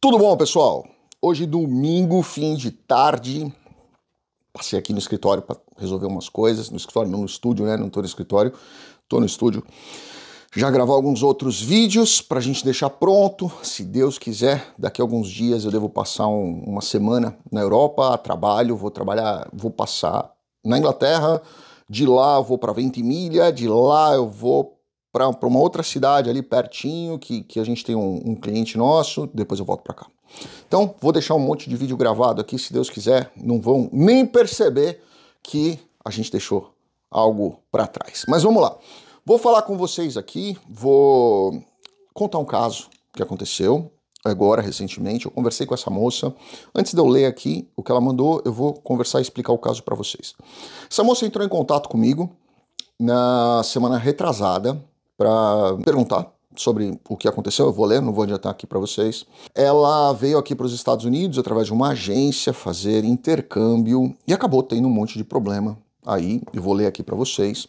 Tudo bom, pessoal? Hoje, domingo, fim de tarde, passei aqui no escritório para resolver umas coisas. No escritório, não no estúdio, né? Não tô no escritório, tô no estúdio. Já gravou alguns outros vídeos para a gente deixar pronto. Se Deus quiser, daqui a alguns dias eu devo passar um, uma semana na Europa, trabalho, vou trabalhar, vou passar na Inglaterra. De lá eu vou para Ventimiglia, de lá eu vou para uma outra cidade ali pertinho, que, que a gente tem um, um cliente nosso, depois eu volto para cá. Então, vou deixar um monte de vídeo gravado aqui, se Deus quiser, não vão nem perceber que a gente deixou algo para trás. Mas vamos lá. Vou falar com vocês aqui, vou contar um caso que aconteceu agora recentemente. Eu conversei com essa moça. Antes de eu ler aqui o que ela mandou, eu vou conversar e explicar o caso para vocês. Essa moça entrou em contato comigo na semana retrasada para perguntar sobre o que aconteceu, eu vou ler, não vou adiantar aqui para vocês. Ela veio aqui para os Estados Unidos através de uma agência fazer intercâmbio e acabou tendo um monte de problema aí, eu vou ler aqui para vocês.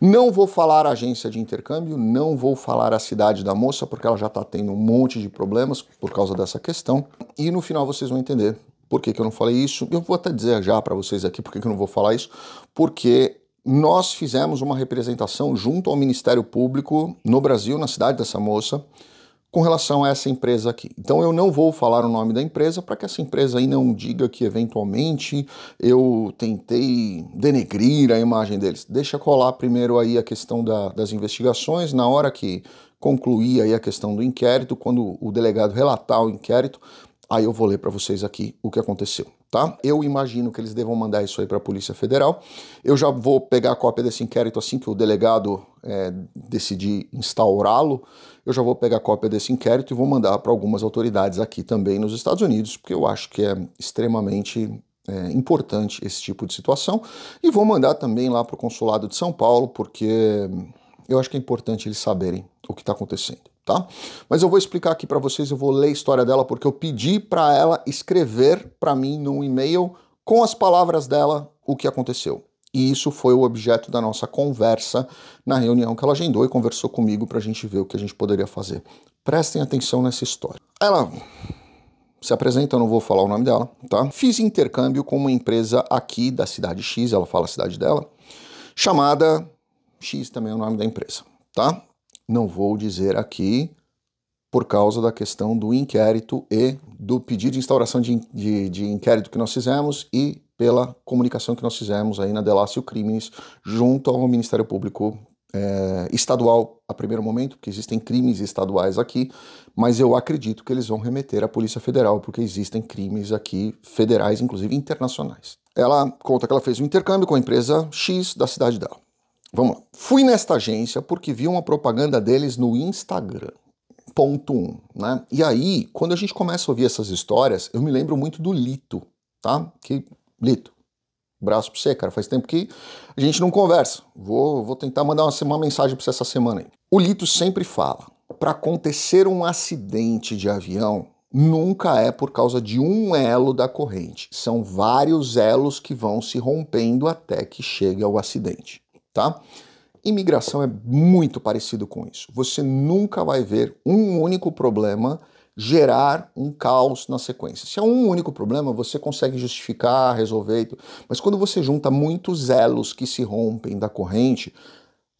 Não vou falar a agência de intercâmbio, não vou falar a cidade da moça, porque ela já está tendo um monte de problemas por causa dessa questão. E no final vocês vão entender por que, que eu não falei isso. Eu vou até dizer já para vocês aqui por que, que eu não vou falar isso, porque nós fizemos uma representação junto ao Ministério Público no Brasil, na cidade dessa moça, com relação a essa empresa aqui. Então eu não vou falar o nome da empresa para que essa empresa aí não diga que eventualmente eu tentei denegrir a imagem deles. Deixa colar primeiro aí a questão da, das investigações, na hora que concluir aí a questão do inquérito, quando o delegado relatar o inquérito, Aí eu vou ler para vocês aqui o que aconteceu, tá? Eu imagino que eles devam mandar isso aí para a Polícia Federal. Eu já vou pegar a cópia desse inquérito assim que o delegado é, decidir instaurá-lo. Eu já vou pegar a cópia desse inquérito e vou mandar para algumas autoridades aqui também nos Estados Unidos, porque eu acho que é extremamente é, importante esse tipo de situação. E vou mandar também lá para o Consulado de São Paulo, porque eu acho que é importante eles saberem o que está acontecendo tá? Mas eu vou explicar aqui para vocês, eu vou ler a história dela porque eu pedi para ela escrever para mim num e-mail com as palavras dela o que aconteceu. E isso foi o objeto da nossa conversa na reunião que ela agendou e conversou comigo para a gente ver o que a gente poderia fazer. Prestem atenção nessa história. Ela se apresenta, eu não vou falar o nome dela, tá? Fiz intercâmbio com uma empresa aqui da cidade X, ela fala a cidade dela, chamada X também é o nome da empresa, tá? não vou dizer aqui por causa da questão do inquérito e do pedido de instauração de, de, de inquérito que nós fizemos e pela comunicação que nós fizemos aí na Delácio Crimes junto ao Ministério Público é, estadual a primeiro momento, porque existem crimes estaduais aqui, mas eu acredito que eles vão remeter à Polícia Federal, porque existem crimes aqui federais, inclusive internacionais. Ela conta que ela fez um intercâmbio com a empresa X da cidade dela. Vamos lá. Fui nesta agência porque vi uma propaganda deles no Instagram. Ponto um, né? E aí, quando a gente começa a ouvir essas histórias, eu me lembro muito do Lito, tá? Que Lito, braço para você, cara. Faz tempo que a gente não conversa. Vou, vou tentar mandar uma, uma mensagem para você essa semana aí. O Lito sempre fala: para acontecer um acidente de avião, nunca é por causa de um elo da corrente. São vários elos que vão se rompendo até que chegue ao acidente tá? Imigração é muito parecido com isso. Você nunca vai ver um único problema gerar um caos na sequência. Se é um único problema, você consegue justificar, resolver, mas quando você junta muitos elos que se rompem da corrente,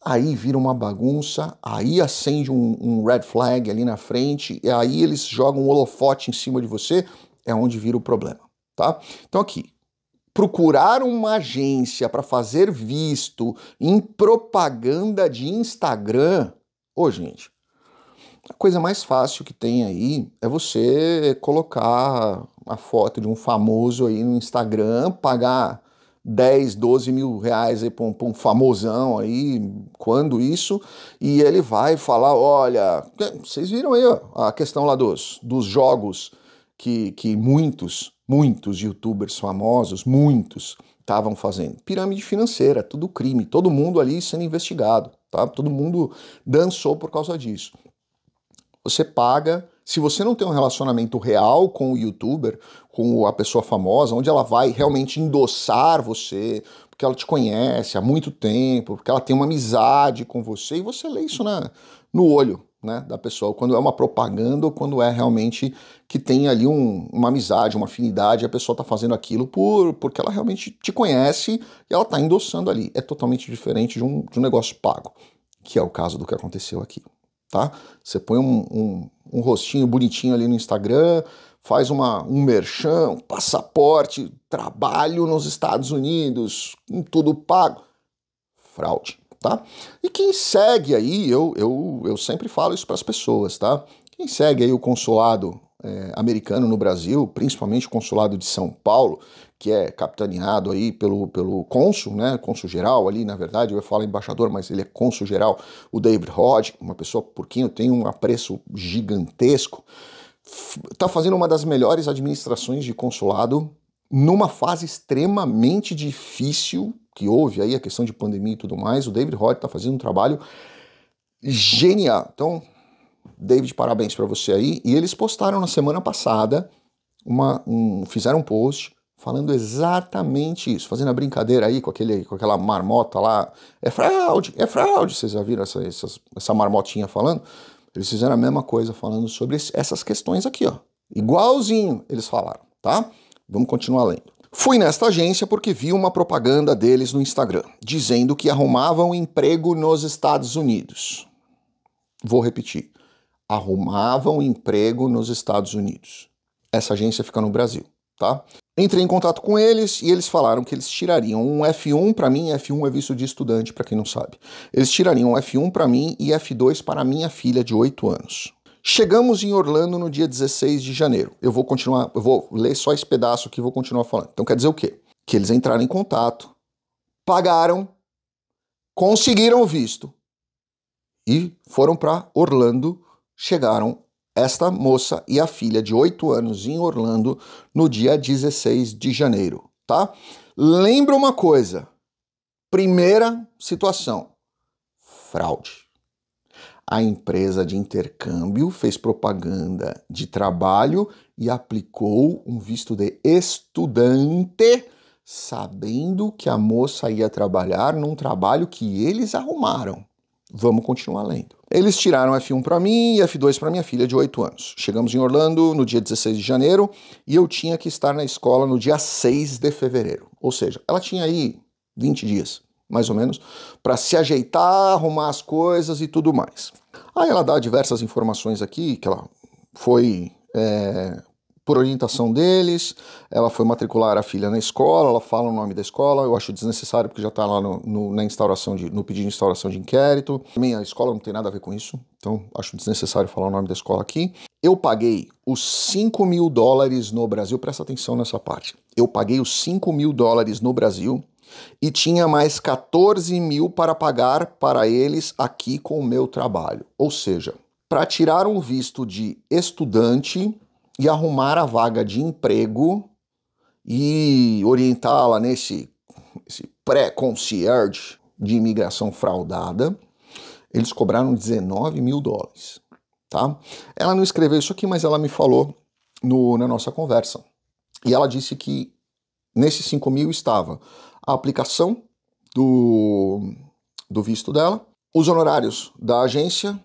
aí vira uma bagunça, aí acende um, um, red flag ali na frente, e aí eles jogam um holofote em cima de você, é onde vira o problema, tá? Então aqui, procurar uma agência para fazer visto em propaganda de Instagram, ô gente, a coisa mais fácil que tem aí é você colocar a foto de um famoso aí no Instagram, pagar 10, 12 mil reais aí para um, um, famosão aí, quando isso, e ele vai falar: olha, vocês viram aí ó, a questão lá dos, dos jogos que, que muitos muitos youtubers famosos, muitos, estavam fazendo. Pirâmide financeira, tudo crime, todo mundo ali sendo investigado, tá? Todo mundo dançou por causa disso. Você paga, se você não tem um relacionamento real com o youtuber, com a pessoa famosa, onde ela vai realmente endossar você, porque ela te conhece há muito tempo, porque ela tem uma amizade com você, e você lê isso na, no olho, né, da pessoa, quando é uma propaganda ou quando é realmente que tem ali um, uma amizade, uma afinidade, a pessoa está fazendo aquilo por, porque ela realmente te conhece e ela está endossando ali. É totalmente diferente de um, de um negócio pago, que é o caso do que aconteceu aqui. Tá? Você põe um, um, um rostinho bonitinho ali no Instagram, faz uma, um merchan, um passaporte, trabalho nos Estados Unidos, tudo pago. Fraude tá? E quem segue aí, eu, eu, eu sempre falo isso para as pessoas, tá? Quem segue aí o consulado é, americano no Brasil, principalmente o consulado de São Paulo, que é capitaneado aí pelo, pelo cônsul, né, cônsul geral ali, na verdade, eu falo embaixador, mas ele é cônsul geral, o David Hodge, uma pessoa por quem eu tenho um apreço gigantesco, está fazendo uma das melhores administrações de consulado numa fase extremamente difícil que houve aí, a questão de pandemia e tudo mais, o David Hodge está fazendo um trabalho genial. Então, David, parabéns para você aí. E eles postaram na semana passada, uma, um, fizeram um post falando exatamente isso, fazendo a brincadeira aí com, aquele, com aquela marmota lá. É fraude, é fraude. Vocês já viram essa, essa, essa marmotinha falando? Eles fizeram a mesma coisa falando sobre essas questões aqui, ó. Igualzinho eles falaram, tá? Vamos continuar lendo. Fui nesta agência porque vi uma propaganda deles no Instagram, dizendo que arrumavam emprego nos Estados Unidos. Vou repetir. Arrumavam emprego nos Estados Unidos. Essa agência fica no Brasil, tá? Entrei em contato com eles e eles falaram que eles tirariam um F1 para mim, F1 é visto de estudante para quem não sabe. Eles tirariam um F1 para mim e F2 para minha filha de 8 anos. Chegamos em Orlando no dia 16 de janeiro. Eu vou continuar, eu vou ler só esse pedaço aqui e vou continuar falando. Então quer dizer o quê? Que eles entraram em contato, pagaram, conseguiram o visto e foram para Orlando. Chegaram esta moça e a filha de 8 anos em Orlando no dia 16 de janeiro, tá? Lembra uma coisa. Primeira situação: fraude a empresa de intercâmbio fez propaganda de trabalho e aplicou um visto de estudante, sabendo que a moça ia trabalhar num trabalho que eles arrumaram. Vamos continuar lendo. Eles tiraram F1 para mim e F2 para minha filha de 8 anos. Chegamos em Orlando no dia 16 de janeiro e eu tinha que estar na escola no dia 6 de fevereiro. Ou seja, ela tinha aí 20 dias mais ou menos, para se ajeitar, arrumar as coisas e tudo mais. Aí ela dá diversas informações aqui, que ela foi é, por orientação deles, ela foi matricular a filha na escola, ela fala o nome da escola, eu acho desnecessário porque já está lá no, no, na instauração de, no pedido de instauração de inquérito. Também a escola não tem nada a ver com isso, então acho desnecessário falar o nome da escola aqui. Eu paguei os 5 mil dólares no Brasil, presta atenção nessa parte. Eu paguei os 5 mil dólares no Brasil e tinha mais 14 mil para pagar para eles aqui com o meu trabalho. Ou seja, para tirar um visto de estudante e arrumar a vaga de emprego e orientá-la nesse pré-concierge de imigração fraudada, eles cobraram 19 mil dólares. Tá? Ela não escreveu isso aqui, mas ela me falou no, na nossa conversa. E ela disse que nesses 5 mil estava a aplicação do, do visto dela, os honorários da agência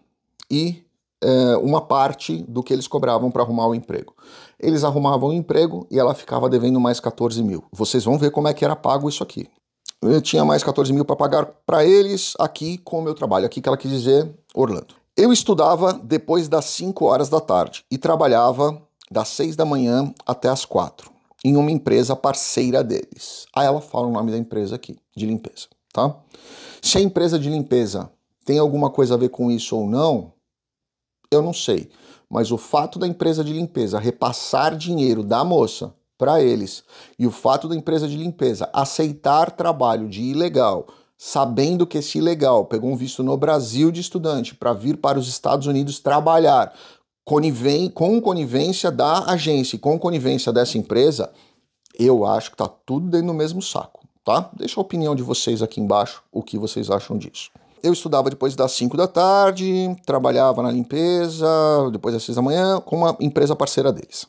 e é, uma parte do que eles cobravam para arrumar o emprego. Eles arrumavam o emprego e ela ficava devendo mais 14 mil. Vocês vão ver como é que era pago isso aqui. Eu tinha mais 14 mil para pagar para eles aqui com o meu trabalho. Aqui que ela quis dizer Orlando. Eu estudava depois das 5 horas da tarde e trabalhava das 6 da manhã até as 4 em uma empresa parceira deles. Aí ela fala o nome da empresa aqui, de limpeza, tá? Se a empresa de limpeza tem alguma coisa a ver com isso ou não, eu não sei. Mas o fato da empresa de limpeza repassar dinheiro da moça para eles e o fato da empresa de limpeza aceitar trabalho de ilegal, sabendo que esse ilegal pegou um visto no Brasil de estudante para vir para os Estados Unidos trabalhar, conivem, com conivência da agência, com conivência dessa empresa, eu acho que tá tudo dentro do mesmo saco, tá? Deixa a opinião de vocês aqui embaixo, o que vocês acham disso. Eu estudava depois das 5 da tarde, trabalhava na limpeza, depois das 6 da manhã, com uma empresa parceira deles.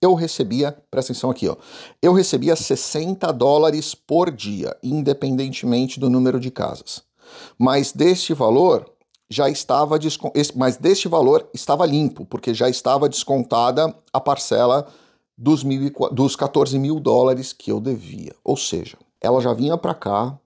Eu recebia, presta atenção aqui, ó, eu recebia 60 dólares por dia, independentemente do número de casas. Mas deste valor, já estava mas deste valor estava limpo, porque já estava descontada a parcela dos, mil, dos 14 mil dólares que eu devia. Ou seja, ela já vinha para cá,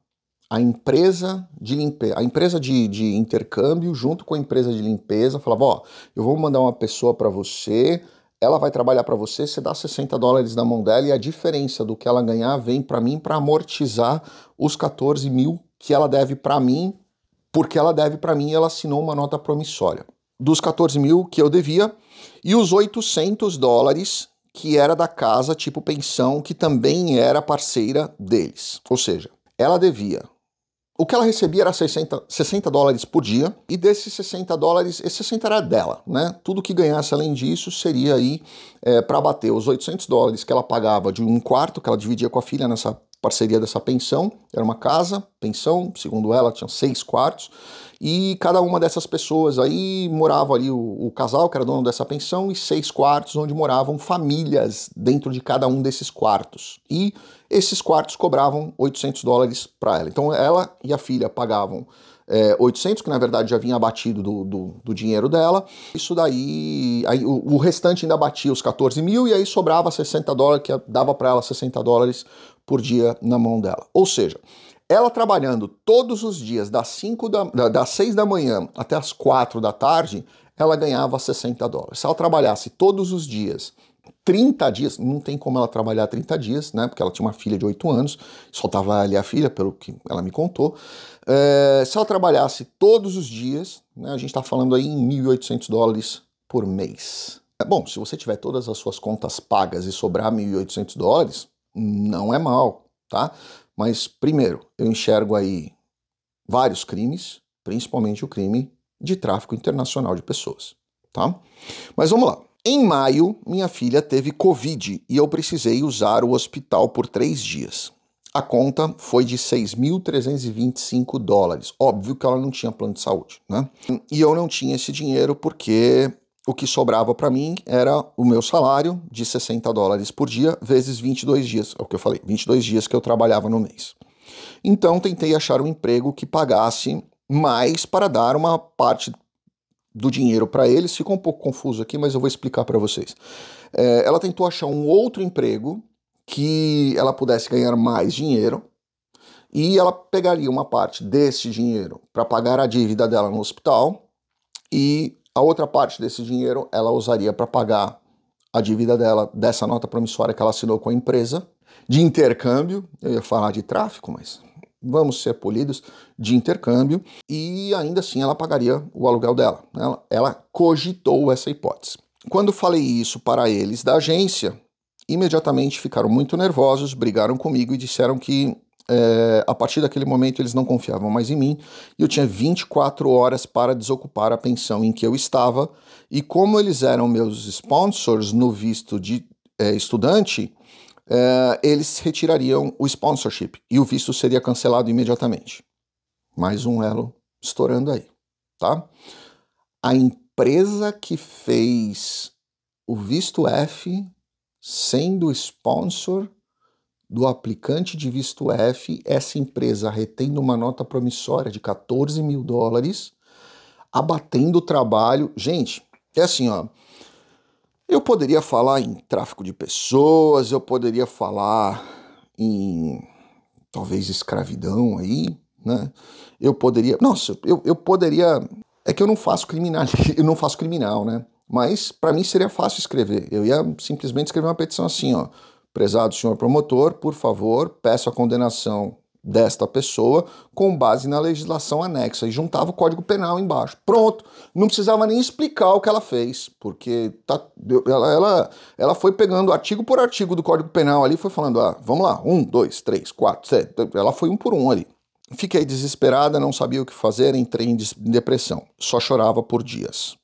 a empresa de limpeza, a empresa de, de, intercâmbio, junto com a empresa de limpeza, falava: Ó, eu vou mandar uma pessoa para você, ela vai trabalhar para você, você dá 60 dólares na mão dela e a diferença do que ela ganhar vem para mim para amortizar os 14 mil que ela deve para mim porque ela deve para mim, ela assinou uma nota promissória dos 14 mil que eu devia e os 800 dólares que era da casa tipo pensão, que também era parceira deles. Ou seja, ela devia. O que ela recebia era 60, 60 dólares por dia, e desses 60 dólares, esse 60 era dela, né? Tudo que ganhasse além disso seria aí é, eh, para bater os 800 dólares que ela pagava de um quarto, que ela dividia com a filha nessa parceria dessa pensão. Era uma casa, pensão, segundo ela, tinha seis quartos. E cada uma dessas pessoas aí morava ali o, o, casal, que era dono dessa pensão, e seis quartos onde moravam famílias dentro de cada um desses quartos. E esses quartos cobravam 800 dólares para ela. Então ela e a filha pagavam é, 800, que na verdade já vinha abatido do, do, do dinheiro dela. Isso daí, aí, o, o, restante ainda batia os 14 mil e aí sobrava 60 dólares, que dava para ela 60 dólares por dia na mão dela. Ou seja, ela trabalhando todos os dias, das, 5 da, das 6 da manhã até as 4 da tarde, ela ganhava 60 dólares. Se ela trabalhasse todos os dias, 30 dias, não tem como ela trabalhar 30 dias, né? Porque ela tinha uma filha de 8 anos, só tava ali a filha, pelo que ela me contou. É, se ela trabalhasse todos os dias, né, a gente está falando aí em 1.800 dólares por mês. É, bom, se você tiver todas as suas contas pagas e sobrar 1.800 dólares, não é mal, tá? Mas, primeiro, eu enxergo aí vários crimes, principalmente o crime de tráfico internacional de pessoas, tá? Mas vamos lá. Em maio, minha filha teve Covid e eu precisei usar o hospital por três dias. A conta foi de 6.325 dólares. Óbvio que ela não tinha plano de saúde, né? E eu não tinha esse dinheiro porque o que sobrava para mim era o meu salário de 60 dólares por dia vezes 22 dias, é o que eu falei, 22 dias que eu trabalhava no mês. Então tentei achar um emprego que pagasse mais para dar uma parte do dinheiro para eles. Ficou um pouco confuso aqui, mas eu vou explicar para vocês. É, ela tentou achar um outro emprego que ela pudesse ganhar mais dinheiro e ela pegaria uma parte desse dinheiro para pagar a dívida dela no hospital e a outra parte desse dinheiro ela usaria para pagar a dívida dela dessa nota promissória que ela assinou com a empresa de intercâmbio. Eu ia falar de tráfico, mas vamos ser polidos, de intercâmbio, e ainda assim ela pagaria o aluguel dela. Né? Ela, ela cogitou essa hipótese. Quando falei isso para eles da agência, imediatamente ficaram muito nervosos, brigaram comigo e disseram que é, a partir daquele momento eles não confiavam mais em mim e eu tinha 24 horas para desocupar a pensão em que eu estava. E como eles eram meus sponsors no visto de é, estudante, eh, eles retirariam o sponsorship e o visto seria cancelado imediatamente. Mais um elo estourando aí, tá? A empresa que fez o visto F sendo sponsor do aplicante de visto F, essa empresa retendo uma nota promissória de 14 mil dólares, abatendo o trabalho. Gente, é assim, ó. Eu poderia falar em tráfico de pessoas, eu poderia falar em talvez escravidão aí, né? Eu poderia. Nossa, eu, eu poderia. É que eu não faço criminal, eu não faço criminal, né? Mas para mim seria fácil escrever. Eu ia simplesmente escrever uma petição assim, ó. Prezado senhor promotor, por favor, peço a condenação desta pessoa com base na legislação anexa e juntava o Código Penal embaixo. Pronto, não precisava nem explicar o que ela fez, porque tá, ela, ela, ela foi pegando artigo por artigo do Código Penal ali, foi falando, ah, vamos lá, um, dois, três, quatro, sete, ela foi um por um ali. Fiquei desesperada, não sabia o que fazer, entrei em depressão, só chorava por dias.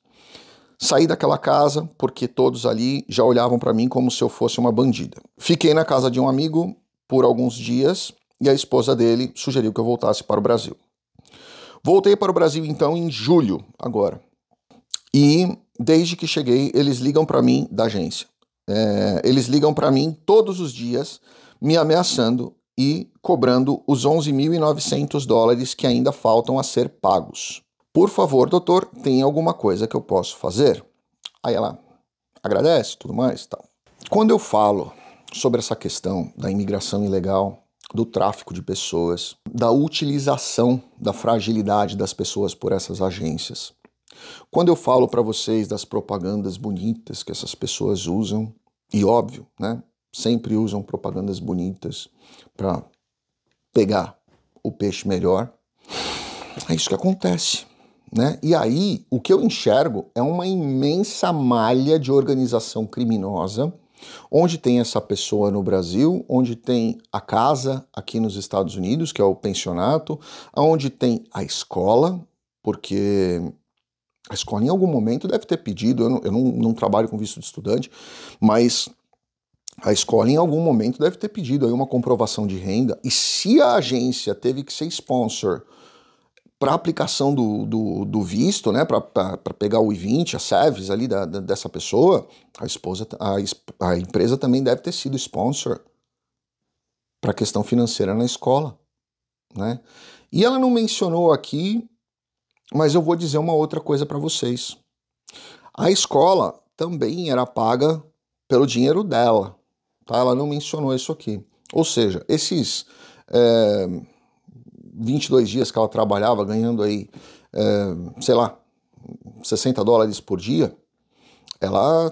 Saí daquela casa porque todos ali já olhavam para mim como se eu fosse uma bandida. Fiquei na casa de um amigo por alguns dias e a esposa dele sugeriu que eu voltasse para o Brasil. Voltei para o Brasil então em julho, agora. E desde que cheguei, eles ligam para mim da agência. É, eles ligam para mim todos os dias, me ameaçando e cobrando os 11.900 dólares que ainda faltam a ser pagos. Por favor, doutor, tem alguma coisa que eu posso fazer? Aí ela agradece, tudo mais, tal. Quando eu falo sobre essa questão da imigração ilegal do tráfico de pessoas, da utilização da fragilidade das pessoas por essas agências. Quando eu falo para vocês das propagandas bonitas que essas pessoas usam, e óbvio, né? Sempre usam propagandas bonitas para pegar o peixe melhor. É isso que acontece. Né? E aí, o que eu enxergo é uma imensa malha de organização criminosa Onde tem essa pessoa no Brasil, onde tem a casa aqui nos Estados Unidos, que é o pensionato, onde tem a escola, porque a escola em algum momento deve ter pedido, eu não, eu não, não trabalho com visto de estudante, mas a escola em algum momento deve ter pedido aí uma comprovação de renda, e se a agência teve que ser sponsor para aplicação do, do, do, visto, né, para pegar o I-20, a SEVES ali da, da, dessa pessoa, a esposa, a, a empresa também deve ter sido sponsor para a questão financeira na escola, né? E ela não mencionou aqui, mas eu vou dizer uma outra coisa para vocês. A escola também era paga pelo dinheiro dela, tá? Ela não mencionou isso aqui. Ou seja, esses é 22 dias que ela trabalhava, ganhando aí, é, sei lá, 60 dólares por dia, ela,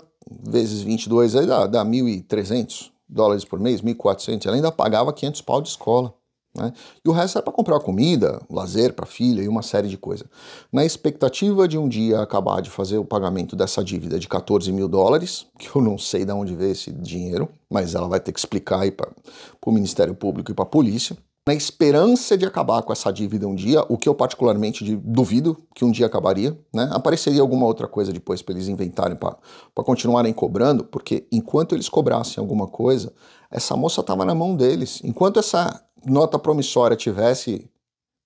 vezes 22, aí dá, dá 1.300 dólares por mês, 1.400, ela ainda pagava 500 pau de escola. Né? E o resto era para comprar comida, lazer para a filha e uma série de coisas. Na expectativa de um dia acabar de fazer o pagamento dessa dívida de 14 mil dólares, que eu não sei de onde veio esse dinheiro, mas ela vai ter que explicar para o Ministério Público e para a polícia, na esperança de acabar com essa dívida um dia, o que eu particularmente duvido que um dia acabaria, né? Apareceria alguma outra coisa depois para eles inventarem, para continuarem cobrando, porque enquanto eles cobrassem alguma coisa, essa moça estava na mão deles. Enquanto essa nota promissória tivesse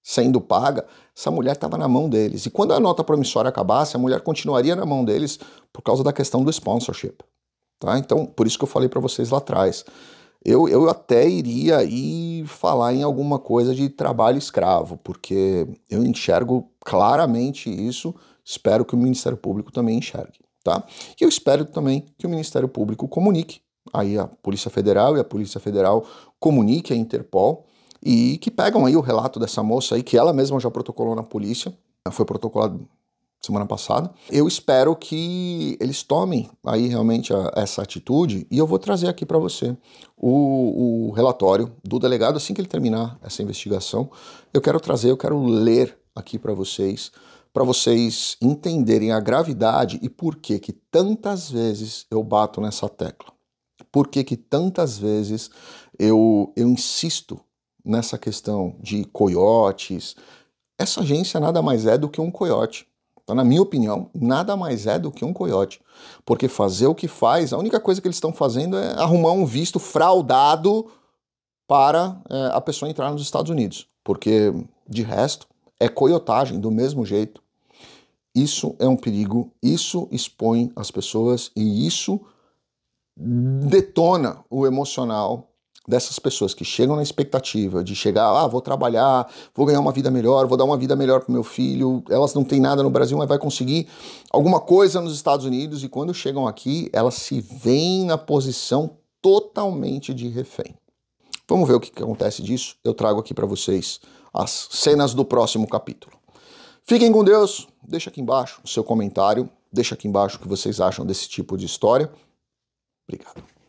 sendo paga, essa mulher estava na mão deles. E quando a nota promissória acabasse, a mulher continuaria na mão deles por causa da questão do sponsorship, tá? Então, por isso que eu falei para vocês lá atrás eu, eu até iria aí falar em alguma coisa de trabalho escravo, porque eu enxergo claramente isso, espero que o Ministério Público também enxergue, tá? E eu espero também que o Ministério Público comunique aí a Polícia Federal e a Polícia Federal comunique a Interpol e que pegam aí o relato dessa moça aí que ela mesma já protocolou na polícia, foi protocolado semana passada. Eu espero que eles tomem aí realmente a, ah, essa atitude e eu vou trazer aqui para você o, o relatório do delegado assim que ele terminar essa investigação. Eu quero trazer, eu quero ler aqui para vocês, para vocês entenderem a gravidade e por que que tantas vezes eu bato nessa tecla. Por que que tantas vezes eu, eu insisto nessa questão de coiotes. Essa agência nada mais é do que um coiote então, na minha opinião, nada mais é do que um coiote. Porque fazer o que faz, a única coisa que eles estão fazendo é arrumar um visto fraudado para é, a pessoa entrar nos Estados Unidos. Porque, de resto, é coiotagem do mesmo jeito. Isso é um perigo, isso expõe as pessoas e isso detona o emocional dessas pessoas que chegam na expectativa de chegar, ah, vou trabalhar, vou ganhar uma vida melhor, vou dar uma vida melhor para meu filho, elas não têm nada no Brasil, mas vai conseguir alguma coisa nos Estados Unidos e quando chegam aqui, elas se veem na posição totalmente de refém. Vamos ver o que, que acontece disso. Eu trago aqui para vocês as cenas do próximo capítulo. Fiquem com Deus, deixa aqui embaixo o seu comentário, deixa aqui embaixo o que vocês acham desse tipo de história. Obrigado.